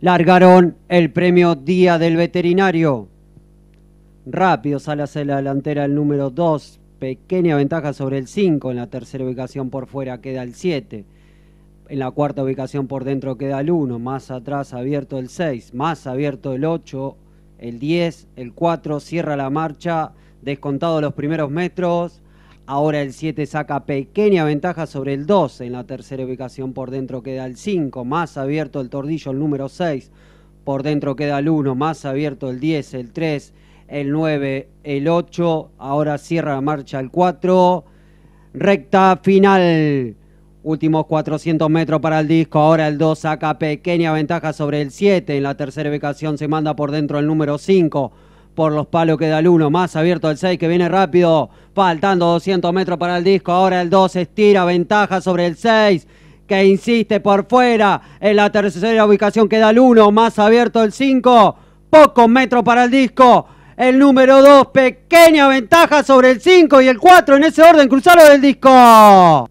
largaron el premio Día del Veterinario. Rápido sale hacia la delantera el número 2, pequeña ventaja sobre el 5, en la tercera ubicación por fuera queda el 7, en la cuarta ubicación por dentro queda el 1, más atrás abierto el 6, más abierto el 8, el 10, el 4, cierra la marcha, descontado los primeros metros, Ahora el 7 saca pequeña ventaja sobre el 2. En la tercera ubicación por dentro queda el 5. Más abierto el tordillo el número 6. Por dentro queda el 1. Más abierto el 10, el 3, el 9, el 8. Ahora cierra la marcha el 4. Recta final. Últimos 400 metros para el disco. Ahora el 2 saca pequeña ventaja sobre el 7. En la tercera ubicación se manda por dentro el número 5 por los palos queda el 1, más abierto el 6 que viene rápido, faltando 200 metros para el disco, ahora el 2 estira, ventaja sobre el 6 que insiste por fuera, en la tercera ubicación queda el 1, más abierto el 5, pocos metros para el disco, el número 2, pequeña ventaja sobre el 5 y el 4 en ese orden cruzado del disco.